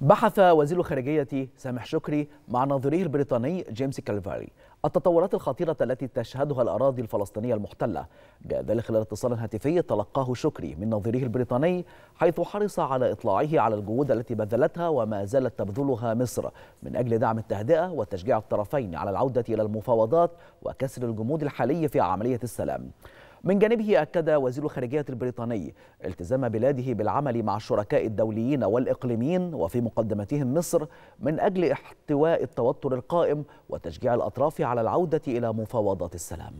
بحث وزير الخارجية سامح شكري مع نظيره البريطاني جيمس كالفاري التطورات الخطيرة التي تشهدها الأراضي الفلسطينية المحتلة جاء ذلك خلال اتصال هاتفي تلقاه شكري من نظيره البريطاني حيث حرص على إطلاعه على الجهود التي بذلتها وما زالت تبذلها مصر من أجل دعم التهدئة وتشجيع الطرفين على العودة إلى المفاوضات وكسر الجمود الحالي في عملية السلام من جانبه أكد وزير الخارجية البريطاني التزام بلاده بالعمل مع الشركاء الدوليين والإقليميين وفي مقدمتهم مصر من أجل احتواء التوتر القائم وتشجيع الأطراف على العودة إلى مفاوضات السلام